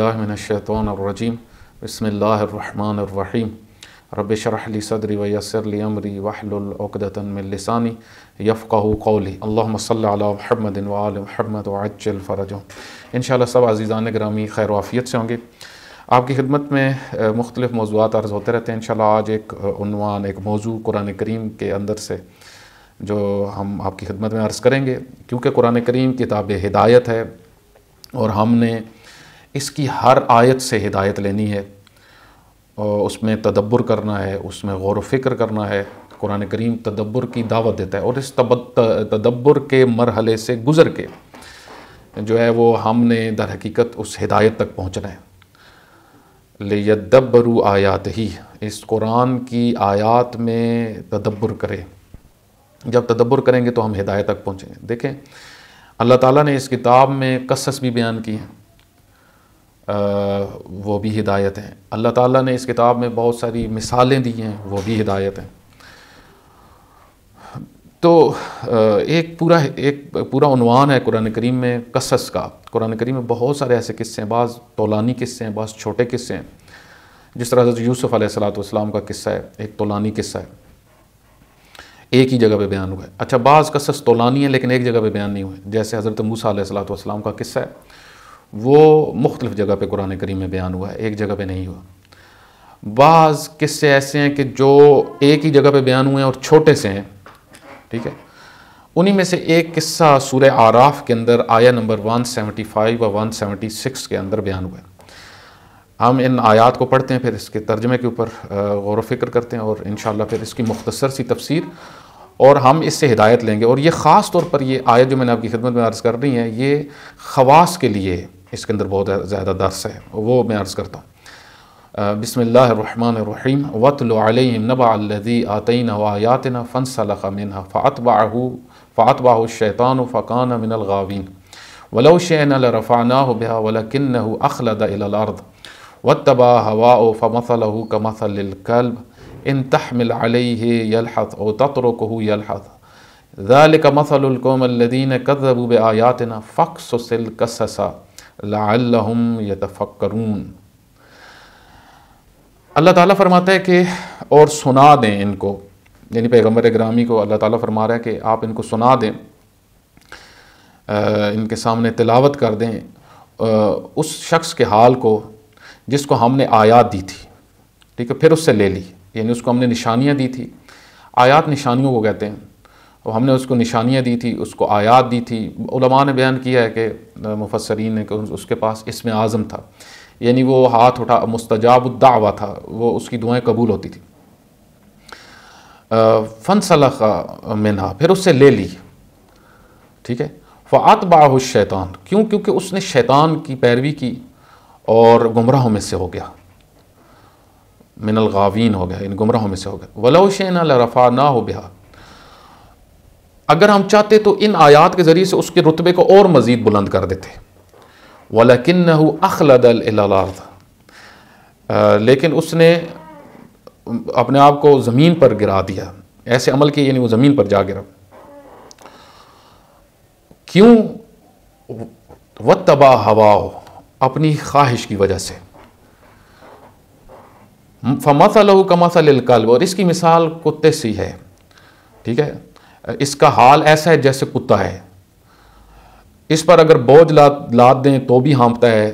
अज़बिल्लाशैतरजीम बसमीम रबशरली सदरी वयसरली अमरी वहलुलदतमिलसानी यफ़ा कौली अल्लामदिन वहमद वजल फ़रजों इन सब आजीज़ान ग्रामी खैर वाफ़ियत से होंगे आपकी खिदमत में मुख्तफ मौजूद अर्ज़ होते रहते हैं इन आज एक उनवान एक मौजू कुर करीम के अंदर से जो हम आपकी खिदमत में अर्ज़ करेंगे क्योंकि कुरान करीम किताब हिदायत है और हमने इसकी हर आयत से हिदायत लेनी है और उसमें तदब्बर करना है उसमें गौर फिक्र करना है कुरान करीम तदब्बर की दावत देता है और इस तदब्बर के मरहले से गुज़र के जो है वो हमने दर हकीकत उस हिदायत तक पहुँचना है लेदब्बरु आयात ही इस कुरान की आयात में तदब्बर करें जब तदब्बर करेंगे तो हम हिदायत तक पहुँचेंगे देखें अल्लाह ताला ने इस किताब में कसस भी बयान की है वो भी हिदायत हैं अल्लाह ताला ने इस किताब में बहुत सारी मिसालें दी हैं वो भी हिदायत हैं तो एक पूरा एक पूरा उनवान है कुरान करीम में कसस का कुरान करीम में बहुत सारे ऐसे किस्से हैं बाज़ तोलानी किस्से हैं बाज़ छोटे किस्से हैं जिस तरह हजरत यूसुफ सलाम का किस्सा है एक तोलानी किस्सा है एक ही जगह पे बयान हुआ है अच्छा बाज़ कसस तोलानी है लेकिन एक जगह पे बयान नहीं हुआ है जैसे हज़रत मूसा सलाम का किस्सा है वो मुख्तलिफ़ जगह पर कुरान करीम में बयान हुआ है एक जगह पर नहीं हुआ बाज़ किस्से ऐसे हैं कि जो एक ही जगह पर बयान हुए हैं और छोटे से हैं ठीक है उन्हीं में से एक किस्सा सूर्य आराफ के अंदर आया नंबर 175 और सिक्स के अंदर बयान हुआ है हम इन आयात को पढ़ते हैं फिर इसके तर्जमे के ऊपर गौर वफिक्र करते हैं और इन फिर इसकी मुख्तसर सी तफसीर और हम इससे हिदायत लेंगे और ये ख़ास तौर पर ये आयत जो मैंने आपकी खिदमत में अर्ज़ कर रही है ये खवास के लिए इसके अंदर बहुत ज़्यादा दर्स है वो मैं अर्ज़ करता हूँ बसमीम वतलम नबादी आतिन वायातिन फ़न सलख मिनह फ़ात शैतान फ़कान मिनलगावीन वलो शैन रफ़ाना बहा वलकिन अखलद इलार्द वतबा हवा फ़मसल कमसलकल्ब इन तहमिल यलहत ओ तत्रुक यलहत ذلك مثل القوم الذين लाम यतफ़क्करून अल्लाह ताला फरमाता है कि और सुना दें इनको यानी पैगम्बर ग्रामी को अल्लाह ताला फरमा रहा है कि आप इनको सुना दें आ, इनके सामने तिलावत कर दें आ, उस शख्स के हाल को जिसको हमने आयात दी थी ठीक है फिर उससे ले ली यानी उसको हमने निशानियाँ दी थी आयात निशानियों को कहते हैं और हमने उसको निशानियाँ दी थी उसको आयात दी थी उलमा ने बयान किया है कि मुफसरीन ने उसके पास इसमें आज़म था यानी वो हाथ उठा मुस्तजाबुद्दावा था वो उसकी दुआएं कबूल होती थी फ़न सलाखा मिना फिर उससे ले ली ठीक है फ़ात बाह शैतान क्यों क्योंकि उसने शैतान की पैरवी की और गुमराहों में से हो गया मिनल गावीन हो गया इन गुमराहों में से हो गया वलोशन रफ़ा ना हो बिहा अगर हम चाहते तो इन आयात के ज़रिए से उसके रुतबे को और मज़ीद बुलंद कर देते वलकिन अखलद लेकिन उसने अपने आप को ज़मीन पर गिरा दिया ऐसे अमल के यानी वो ज़मीन पर जा गिरा क्यों व तबाह हवा अपनी ख्वाहिश की वजह से लहू कमसल कल्ब और इसकी मिसाल कुत्ते सी है ठीक है इसका हाल ऐसा है जैसे कुत्ता है इस पर अगर बोझ ला लाद दें तो भी हाँपता है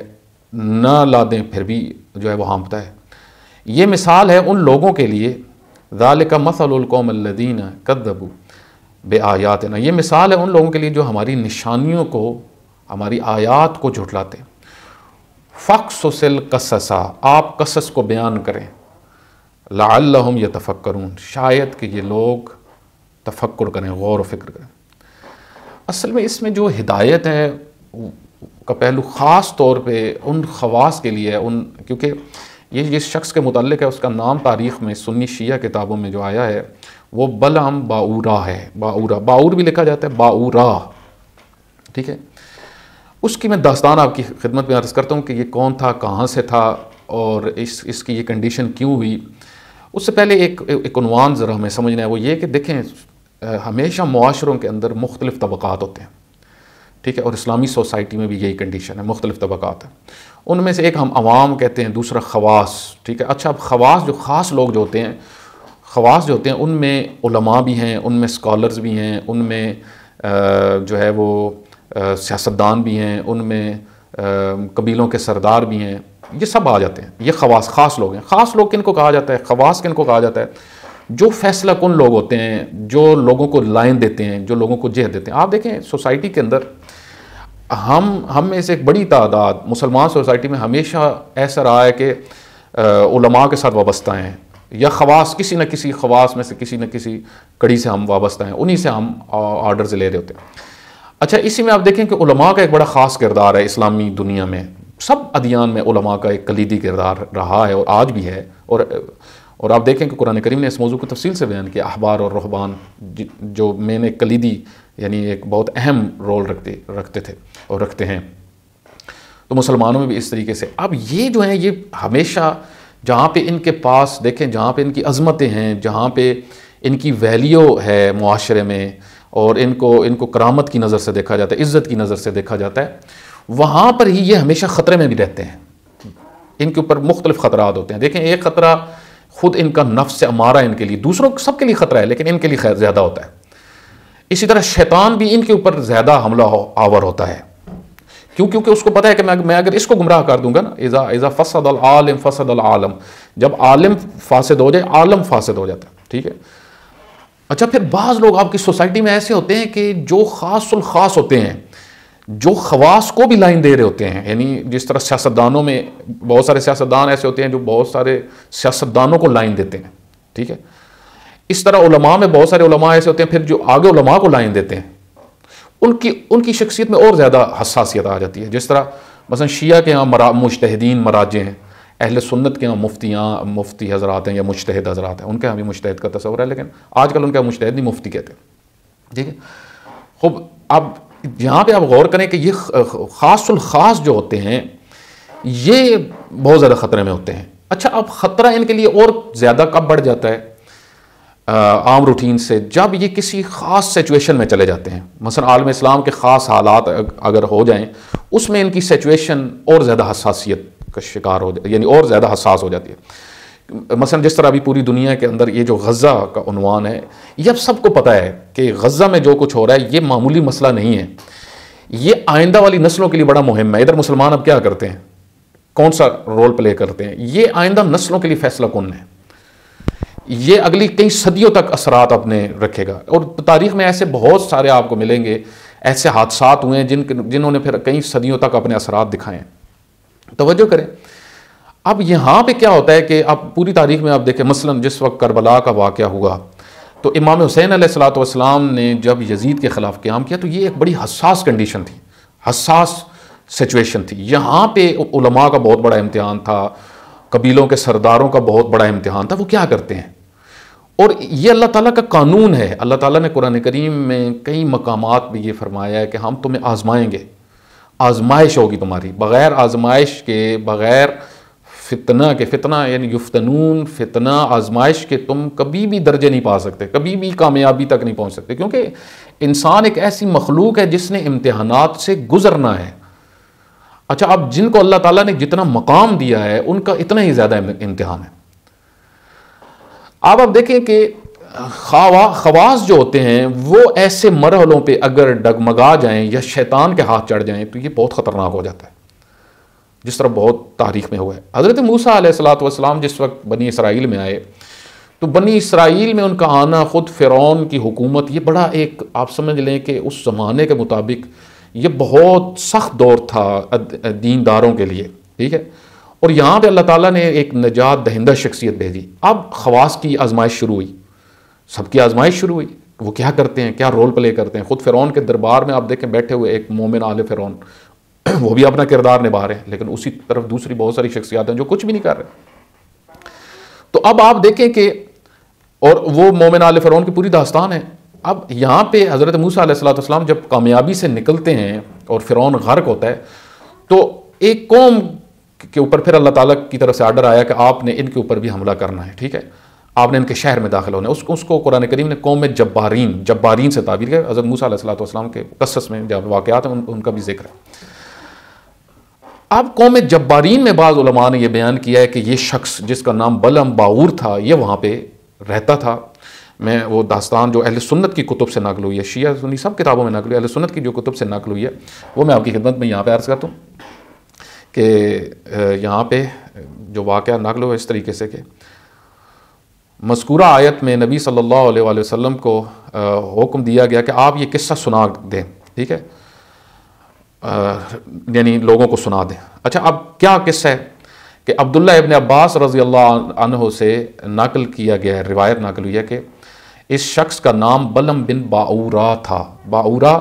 ना ला दें फिर भी जो है वो हाँपता है ये मिसाल है उन लोगों के लिए ज़ाल का मसलकौमल्लिन कदबू बे आयात ना ये मिसाल है उन लोगों के लिए जो हमारी निशानियों को हमारी आयात को झुटलाते हैं फ़क्सल कससा आप कसस को बयान करें तफक करूँ शायद कि ये लोग तफक्र करें गौर व फिक्र करें असल में इसमें जो हिदायत है का पहलू ख़ास तौर पे उन खवास के लिए उन क्योंकि ये जिस शख्स के मुतल है उसका नाम तारीख़ में सुन्नी शिया किताबों में जो आया है वो बलम बाऊरा है बाऊरा बाऊर भी लिखा जाता है बाऊरा ठीक है उसकी मैं दास्तान आपकी खिदमत में अर्ज़ करता हूँ कि ये कौन था कहाँ से था और इस इसकी ये कंडीशन क्यों हुई उससे पहले एक एक उनवान ज़रा हमें समझना है वो ये कि देखें हमेशा मुआरों के अंदर मुख्तलिफ तबक़ात होते हैं ठीक है और इस्लामी सोसाइटी में भी यही कंडीशन है मुख्तलिफ तबक़ात है उनमें से एक हम आवाम कहते हैं दूसरा खवास ठीक है अच्छा अब खवास जो ख़ास लोग जो होते हैं खवास जो होते हैं उनमें उलमा भी हैं उनमें स्कॉलर्स भी हैं उनमें जो है वो सियासतदान भी हैं उनमें कबीलों के सरदार भी हैं ये सब आ जाते हैं ये खवास ख़ास लोग हैं ख़ास लोग किन को कहा जाता है खवास किन को कहा जाता है जो फैसला कौन लोग होते हैं जो लोगों को लाइन देते हैं जो लोगों को जेह देते हैं आप देखें सोसाइटी के अंदर हम हम में से एक बड़ी तादाद मुसलमान सोसाइटी में हमेशा ऐसा रहा है कि उलमा के साथ वाबस्ता हैं या खवास किसी न किसी खवास में से किसी न किसी कड़ी से हम वाबस्ता हैं उन्हीं से हम ऑर्डर्स ले रहे होते हैं अच्छा इसी में आप देखें कि उलमा का एक बड़ा ख़ास किरदार है इस्लामी दुनिया में सब अदियान में उलमा का एक कलीदी किरदार रहा है और आज भी है और और आप देखें कि कुरान करीम ने इस मौजू को तफसील से बयान किया अहबार और रहबान जो मैंने कलीदी यानी एक बहुत अहम रोल रखते रखते थे और रखते हैं तो मुसलमानों में भी इस तरीके से अब ये जो हैं ये हमेशा जहाँ पे इनके पास देखें जहाँ पे इनकी अज़मतें हैं जहाँ पे इनकी वैल्यू है माशरे में और इनको इनको करामत की नज़र से देखा जाता है इज़्ज़त की नज़र से देखा जाता है वहाँ पर ही ये हमेशा ख़तरे में भी रहते हैं इनके ऊपर मुख्तलिफ ख़तरा होते हैं देखें एक ख़तरा खुद इनका नफ्स से अमारा इनके लिए दूसरों सबके लिए ख़तरा है लेकिन इनके लिए ज़्यादा होता है इसी तरह शैतान भी इनके ऊपर ज़्यादा हमला हो, आवर होता है क्यों क्योंकि उसको पता है कि मैं मैं अगर इसको गुमराह कर दूंगा ना इज़ा इज़ा फसद आलम फसद आलम जब आलम फासद हो जाए आलम फासद हो जाता है ठीक है अच्छा फिर बाज़ लोग आपकी सोसाइटी में ऐसे होते हैं कि जो खास खास होते हैं जो खवास को भी लाइन दे रहे होते हैं यानी जिस तरह सियासतदानों में बहुत सारे सियासतदान ऐसे होते हैं जो बहुत सारे सियासतदानों को लाइन देते हैं ठीक है इस तरह उलमा में बहुत सारे उलमा ऐसे होते हैं फिर जो आगे उलमा को लाइन देते हैं उनकी उनकी शख्सियत में और ज़्यादा हसासियत आ जाती है जिस तरह मसा शिया के यहाँ मरा मुश्तहदीन मराजे हैं अहल सुन्नत के यहाँ मुफ्तियाँ मुफ्ती हजरात हैं या मुश्त हजरात हैं उनके यहाँ भी मुश्त का तस्वर है लेकिन आजकल उनके मुशतहद नहीं मुफ्ती कहते हैं ठीक है खूब अब यहाँ पे आप गौर करें कि ये खासुल खास जो होते हैं ये बहुत ज़्यादा ख़तरे में होते हैं अच्छा अब ख़तरा इनके लिए और ज़्यादा कब बढ़ जाता है आम रूटीन से जब ये किसी ख़ास सिचुएशन में चले जाते हैं मसल आलम इस्लाम के ख़ास हालात अगर हो जाएं उसमें इनकी सिचुएशन और ज़्यादा हसासीत का शिकार हो जाए यानी और ज़्यादा हसास हो जाती है मसलन जिस तरह अभी पूरी दुनिया के अंदर ये जो गज़ा का उनवान है ये अब सबको पता है कि गज़ा में जो कुछ हो रहा है ये मामूली मसला नहीं है ये आइंदा वाली नस्लों के लिए बड़ा मुहिम है इधर मुसलमान अब क्या करते हैं कौन सा रोल प्ले करते हैं ये आइंदा नस्लों के लिए फैसला कौन है ये अगली कई सदियों तक असरात अपने रखेगा और तारीख में ऐसे बहुत सारे आपको मिलेंगे ऐसे हादसा हुए हैं जिन जिन्होंने फिर कई सदियों तक अपने असरात दिखाए तोज्जो करें अब यहाँ पे क्या होता है कि आप पूरी तारीख में आप देखें मसलन जिस वक्त करबला का वाक़ हुआ तो इमाम हुसैन सलाम ने जब यजीद के ख़िलाफ़ क्याम किया तो ये एक बड़ी हसास कंडीशन थी हसास सिचुएशन थी यहाँ पे उलमा का बहुत बड़ा इम्तहान था कबीलों के सरदारों का बहुत बड़ा इम्तहान था वो क्या करते हैं और ये अल्लाह ताला का कानून है अल्लाह ताला ने कुरान करीम में कई मकाम में ये फरमाया है कि हम तुम्हें आजमाएंगे आजमाइश होगी तुम्हारी बग़ैर आजमाइश के बग़ैर फितना के फितना यानी युफ्तनून फितना आजमाइश के तुम कभी भी दर्जे नहीं पा सकते कभी भी कामयाबी तक नहीं पहुंच सकते क्योंकि इंसान एक ऐसी मखलूक है जिसने इम्तहानात से गुजरना है अच्छा अब जिनको अल्लाह ताला ने जितना मकाम दिया है उनका इतना ही ज़्यादा इम्तहान है अब आप देखें कि खावा खवास जो होते हैं वो ऐसे मरहलों पर अगर डगमगा जाए या शैतान के हाथ चढ़ जाए तो ये बहुत ख़तरनाक हो जाता है जिस तरह बहुत तारीख में हुआ है हज़रत मूसा सलाम जिस वक्त बनी इसराइल में आए तो बनी इसराइल में उनका आना ख़ुद फ़िरौन की हुकूमत ये बड़ा एक आप समझ लें कि उस ज़माने के मुताबिक ये बहुत सख्त दौर था दीनदारों के लिए ठीक है और यहाँ पे अल्लाह ताला ने एक नजात दहिंदा शख्सियत भेजी अब खवास की आजमाइश शुरू हुई सबकी आजमाइश शुरू हुई वो क्या करते हैं क्या रोल प्ले करते हैं ख़ुद फ़िरौन के दरबार में आप देखें बैठे हुए एक मोमिन आल फ़िरौन वो भी अपना किरदार निभा रहे हैं लेकिन उसी तरफ दूसरी बहुत सारी शख्सियात हैं जो कुछ भी नहीं कर रहे तो अब आप देखें कि और वो मोमिन आल फ़रौन की पूरी दास्तान है अब यहाँ पे हज़रत मूसा जब कामयाबी से निकलते हैं और फ़िरौन गर्क होता है तो एक कौम के ऊपर फिर अल्लाह ताला की तरफ से आर्डर आया कि आपने इनके ऊपर भी हमला करना है ठीक है आपने इनके शहर में दाखिल होना है उसको उसको कुरान करीम ने कौम जब्बारीन जब्बारीन से ताबीर किया हज़रत मूसा के कसस में जब वाक़ात हैं उन, उनका भी जिक्र है अब कौम जब्बारीन में बाद ने यह बयान किया है कि यह शख्स जिसका नाम बलम बाऊर था यह वहाँ पर रहता था मैं वो दास्तान जो अहल सुन्नत की कुतुब से नकल हुई है शिया सुनी सब किताबों में नकल हुई अहल सुन्नत की जो कुतुब से नकल हुई है वो मैं आपकी खिदमत में यहाँ पे अर्ज़ करता हूँ कि यहाँ पे जो वाक़ नकल हुआ इस तरीके से कि मस्कूरा आयत में नबी सल्लल्लाहु अलैहि वसल्लम को हुक्म दिया गया कि आप ये किस्सा सुना दें ठीक है અહ ની لوگوں કો સુના દે અચ્છા اب ક્યા કિસ્સા હે કે અબ્દુલ્લાહ ઇબ્ન અબ્બાસ رضی اللہ عنہ સે નકલ કિયા ગયા હે રવાયત નકલુયા કે ઇસ શખ્સ કા નામ બલમ બિન બાઉરા થા બાઉરા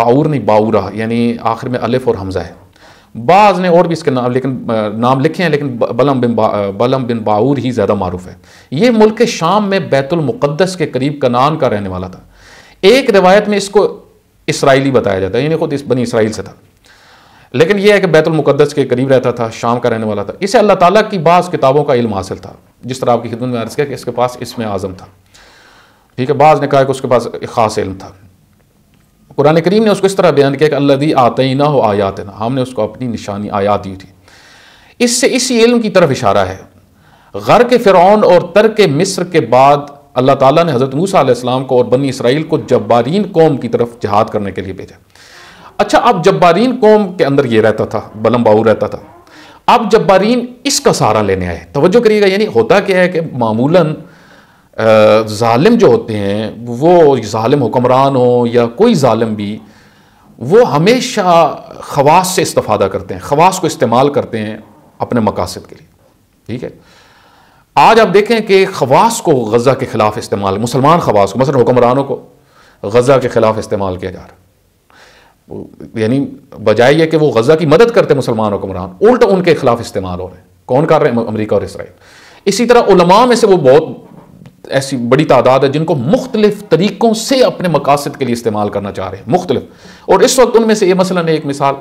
બાઉર નહીં બાઉરા યાની આખિર મે અલિફ ઓર હમઝા હે બાઝ ને ઓર ભી ઇસકે નામ લેકિન નામ લખે હે લેકિન બલમ બિન બાઉર હી જ્યાદા મારૂફ હે યે મુલક એ શામ મે બૈતુલ મુક્દસ કે કરીબ કનાન કા રહેને વાલા થા એક રવાયત મે ઇસકો इसराइली बताया जाता है यानी खुद इस बनी इसराइल से था लेकिन यह है कि बैतुलमक़दस के करीब रहता था शाम का रहने वाला था इसे अल्लाह ताला की बाज़ किताबों का इल्म हासिल था जिस तरह आपकी खिदमत में अर्ज़ किया कि इसके पास इसमें आज़म था ठीक है बाज़ ने कहा कि उसके पास एक ख़ास इल्म था कुरान करीम ने उसको इस तरह बयान किया कि अल्लाह आते ना हो आयात ना हमने उसको अपनी निशानी आयात दी थी इससे इसी इल्म की तरफ इशारा है गर के फ़िरौन और तर के मिस्र के बाद अल्लाह ताला ने हज़रत मूसा आसमाम को और बनी इसराइल को जब्बारीन कौम की तरफ जहाद करने के लिए भेजा अच्छा अब जब्बारीन कौम के अंदर ये रहता था बलम बाऊ रहता था अब जब्बारीन इसका सहारा लेने आए तोज्जो करिएगा यानी होता क्या है कि मामूला ालिम जो होते हैं वो ालिम हुक्मरान हो या कोई ालिम भी वो हमेशा खवास से इस्तफादा करते हैं खवास को इस्तेमाल करते हैं अपने मकासद के लिए ठीक है आज आप देखें कि खवास को गज़ा के ख़िलाफ़ इस्तेमाल मुसलमान खवास को मसल हुक्मरानों को गज़ा के ख़िलाफ़ इस्तेमाल किया जा रहा यानी बजाय यह कि वो गज़ा की मदद करते मुसलमान हुक्मरान उल्ट उनके ख़िलाफ़ इस्तेमाल हो रहे हैं कौन कर रहे हैं अमरीका और इसराइल इसी तरह उलमा में से वो बहुत ऐसी बड़ी तादाद है जिनको मुख्तलिफ तरीक़ों से अपने मकासद के लिए इस्तेमाल करना चाह रहे हैं मुख्तलिफ और इस वक्त उनमें से ये मसला एक मिसाल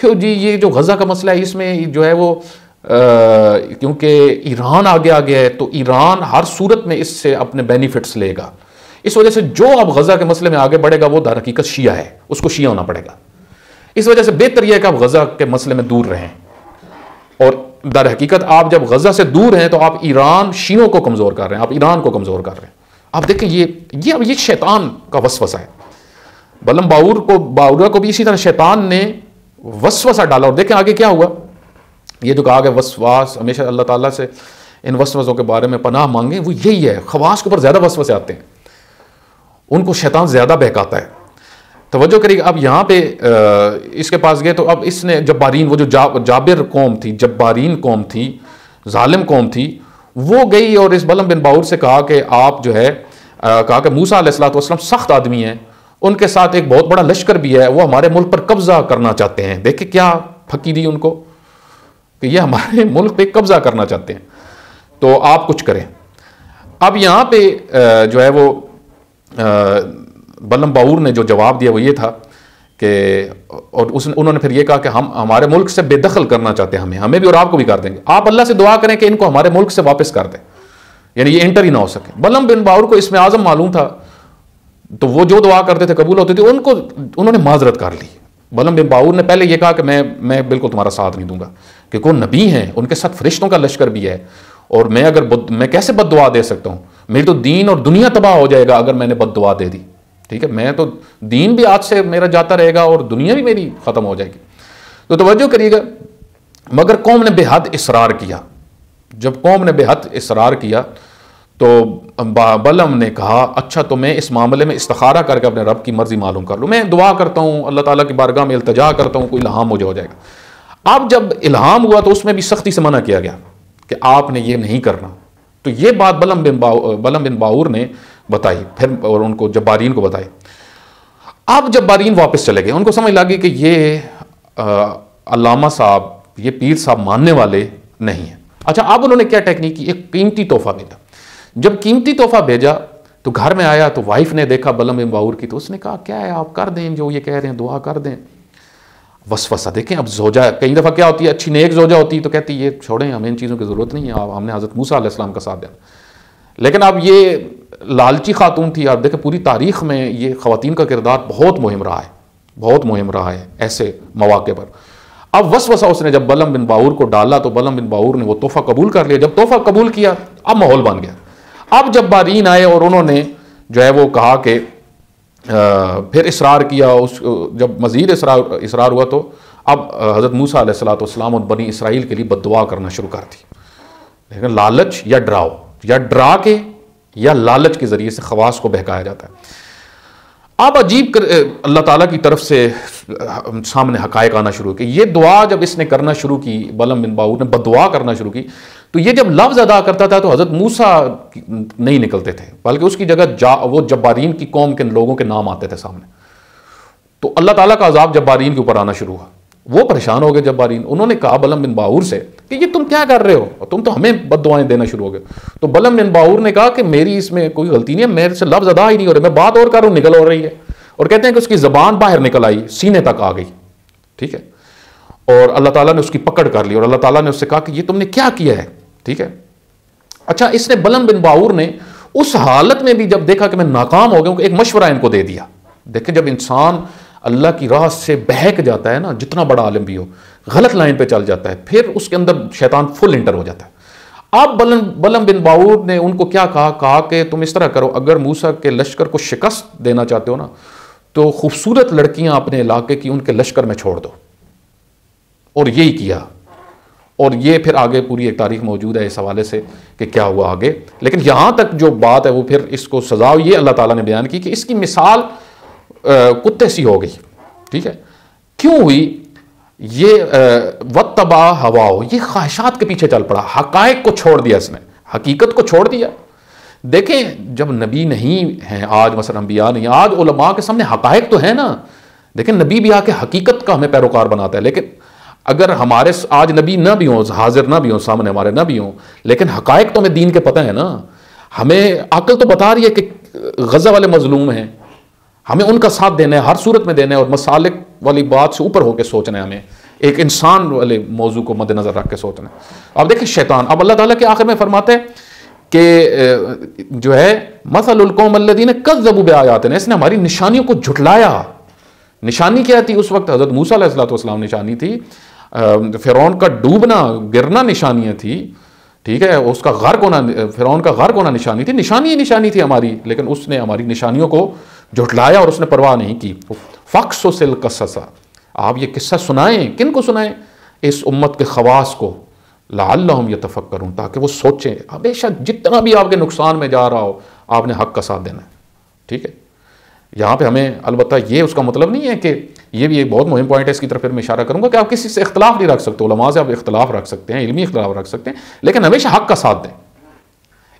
क्यों जी ये जो गज़ा का मसला है इसमें जो है वो क्योंकि ईरान आगे आ गया है तो ईरान हर सूरत में इससे अपने बेनिफिट्स लेगा इस वजह से जो अब गजा के मसले में आगे बढ़ेगा वो दर हकीकत शिया है उसको शिया होना पड़ेगा इस वजह से बेहतर यह है कि आप गजा के मसले में दूर रहें और दर हकीकत आप जब गजा से दूर हैं तो आप ईरान शीयों को कमज़ोर कर रहे हैं आप ईरान को कमज़ोर कर रहे हैं आप देखें ये ये अब ये शैतान का वसवसा है बलम बाउर को बाउरा को भी इसी तरह शैतान ने वसवसा डाला और देखें आगे क्या हुआ ये जो तो कहा गया वसवास हमेशा अल्लाह ताला से इन वसवसों के बारे में पनाह मांगे वो यही है खवास के ऊपर ज़्यादा वसवसे आते हैं उनको शैतान ज़्यादा बहकाता है तोज्जो करिए अब यहाँ पे इसके पास गए तो अब इसने जब्बारीन वो जो जा, जाबिर कौम थी जब्बारीन कौम थी ालिम कौम थी वो गई और इस बलम बिन बाउर से कहा कि आप जो है कहा कि मूसा असलाम सख्त आदमी हैं उनके साथ एक बहुत बड़ा लश्कर भी है वो हमारे मुल्क पर कब्ज़ा करना चाहते हैं देखे क्या फकी दी उनको कि ये हमारे मुल्क पे कब्जा करना चाहते हैं तो आप कुछ करें अब यहाँ पे जो है वो बलम बाऊर ने जो जवाब दिया वो ये था कि और उस उन्होंने फिर ये कहा कि हम हमारे मुल्क से बेदखल करना चाहते हैं हमें हमें भी और आपको भी कर देंगे आप अल्लाह से दुआ करें कि इनको हमारे मुल्क से वापस कर दें यानी ये इंटर ही ना हो सके बल्लम बिन बाऊर को इसमें आज़म मालूम था तो वो जो दुआ करते थे कबूल होते थे उनको उन्होंने माजरत कर ली बलम बिन बाऊर ने पहले यह कहा कि मैं मैं बिल्कुल तुम्हारा साथ नहीं दूंगा क्योंकि वो नबी हैं उनके साथ फरिश्तों का लश्कर भी है और मैं अगर बद, मैं कैसे बद दुआ दे सकता हूँ मेरी तो दीन और दुनिया तबाह हो जाएगा अगर मैंने बद दुआ दे दी ठीक है मैं तो दीन भी आज से मेरा जाता रहेगा और दुनिया भी मेरी ख़त्म हो जाएगी तो तवज्जो करिएगा मगर कौम ने बेहद इसरार किया जब कौम ने बेहद इसरार किया तो बलम ने कहा अच्छा तो मैं इस मामले में इस्तारा करके अपने रब की मर्ज़ी मालूम कर लूँ मैं दुआ करता हूँ अल्लाह ताला की बारगाह में अल्तजा करता हूँ कोई इल्हाम मुझे हो जाएगा अब जब इल्हाम हुआ तो उसमें भी सख्ती से मना किया गया कि आपने ये नहीं करना तो ये बात बलम बिन बलम बिन बाऊर ने बताई फिर और उनको जब्बारीन को बताई अब जब्बारीन वापस चले गए उनको समझ लगी कि ये अलामा साहब ये पीर साहब मानने वाले नहीं हैं अच्छा अब उन्होंने क्या टेक्निक की एक कीमती तोहफा मिला जब कीमती तोहफा भेजा तो घर में आया तो वाइफ ने देखा बलम बाऊर की तो उसने कहा क्या है आप कर दें जो ये कह रहे हैं दुआ कर दें वसा देखें अब जोजा कई दफ़ा क्या होती है अच्छी नेक जोजा होती है तो कहती ये छोड़ें हमें इन चीज़ों की ज़रूरत नहीं है हमने हज़रत मूसा आसमाम का साथ दिया लेकिन अब ये लालची खातून थी आप देखें पूरी तारीख में ये ख़वान का किरदार बहुत मुहिम रहा है बहुत मुहिम रहा है ऐसे मौाक़े पर अब वस वसा उसने जब बलम बिन बाऊर को डाला तो बलम बिन बाऊर ने वो तोहफ़ा कबूल कर लिया जब तोहफ़ा कबूल किया अब माहौल बन गया अब जब बारीन आए और उन्होंने जो है वो कहा कि फिर इसरार किया उस जब मज़ीद इसरार इसरार हुआ तो अब हज़रत मूसा सलाम और बनी इसराइल के लिए बदवा करना शुरू कर दी लेकिन लालच या डराओ या डरा के या लालच के ज़रिए से खवास को बहकाया जाता है अब अजीब अल्लाह ताला की तरफ से सामने हकायक आना शुरू किया ये दुआ जब इसने करना शुरू की बलम बिन बाऊ ने बदुआ करना शुरू की तो ये जब लफ्ज़ अदा करता था तो हज़रत मूसा नहीं निकलते थे बल्कि उसकी जगह जा वो जब्बारीन की कौम के लोगों के नाम आते थे सामने तो अल्लाह ताला का अजाब जब्बारीन के ऊपर आना शुरू हुआ वो परेशान हो गए बारीन उन्होंने कहा बलम बिन बाऊर से कि ये तुम क्या कर रहे हो और तुम तो हमें बद दुआएं देना शुरू हो गए तो बलम बिन बाऊर ने कहा कि मेरी इसमें कोई गलती नहीं है मेरे से लफ्ज़ अदा ही नहीं हो रहे मैं बात और कर रहा हूँ निकल हो रही है और कहते हैं कि उसकी ज़बान बाहर निकल आई सीने तक आ गई ठीक है और अल्लाह ताला ने उसकी पकड़ कर ली और अल्लाह ताला ने उससे कहा कि ये तुमने क्या किया है ठीक है अच्छा इसने बलम बिन बाऊर ने उस हालत में भी जब देखा कि मैं नाकाम हो गया एक मशवरा इनको दे दिया देखें जब इंसान अल्लाह की राह से बहक जाता है ना जितना बड़ा आलम भी हो गलत लाइन पे चल जाता है फिर उसके अंदर शैतान फुल इंटर हो जाता है आप बलम बलम बिन बाऊद ने उनको क्या कहा कहा कि तुम इस तरह करो अगर मूसा के लश्कर को शिकस्त देना चाहते हो ना तो खूबसूरत लड़कियां अपने इलाके की उनके लश्कर में छोड़ दो और यही किया और ये फिर आगे पूरी एक तारीख मौजूद है इस हवाले से कि क्या हुआ आगे लेकिन यहां तक जो बात है वो फिर इसको सजा ये अल्लाह ताला ने बयान की कि इसकी मिसाल कुत्ते सी हो गई ठीक है क्यों हुई ये वतबा हवा हो ये ख्वाहिशात के पीछे चल पड़ा हकायक को छोड़ दिया इसने हकीकत को छोड़ दिया देखें जब नबी नहीं हैं आज मसल अम्बिया नहीं आज उलमा के सामने हकायक तो है ना देखें नबी भी आके हकीकत का हमें पैरोकार बनाता है लेकिन अगर हमारे आज नबी ना भी हों हाजिर ना भी हों सामने हमारे ना भी हों लेकिन हकायक तो हमें दीन के पता है ना हमें अकल तो बता रही है कि गज़ा वाले मजलूम हैं हमें उनका साथ देना है हर सूरत में देना है और मसाले वाली बात से ऊपर होकर सोचना है हमें एक इंसान वाले मौजू को मद्देनजर रख के सोचना है अब देखिए शैतान अब अल्लाह ताला के आखिर में फरमाते हैं कि जो है मसलकौमल्लिन जबूब आयात ने इसने हमारी निशानियों को झुटलाया निशानी क्या थी उस वक्त हज़रत मूसा सलाम निशानी थी फ़िरौन का डूबना गिरना निशानियाँ थी ठीक है उसका गर्क होना फ़िरौन का गर्क होना निशानी थी निशानी ही निशानी थी हमारी लेकिन उसने हमारी निशानियों को झुटलाया और उसने परवाह नहीं की फ़क्स सिल कससा आप ये किस्सा सुनाएं किन को सुनाएं इस उम्मत के खवास को लाम यह तफक करूँ ताकि वो सोचें हमेशा जितना भी आपके नुकसान में जा रहा हो आपने हक का साथ देना है ठीक है यहाँ पे हमें अलबत्त ये उसका मतलब नहीं है कि ये भी एक बहुत मुहिम पॉइंट है इसकी तरफ फिर मैं इशारा करूँगा कि आप किसी से इख्तलाफ नहीं रख सकते उलमा से आप इख्तलाफ रख सकते हैं इलमी इख्तलाफ रख सकते हैं लेकिन हमेशा हक का साथ दें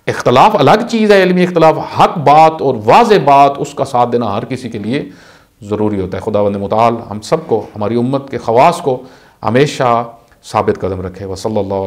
इख्तलाफ अलग चीज़ है इलमी इख्तलाफ हक बात और वाज बात उसका साथ देना हर किसी के लिए ज़रूरी होता है खुदा बंद मताल हम सबको हमारी उम्मत के खवास को हमेशा साबित कदम रखे वसल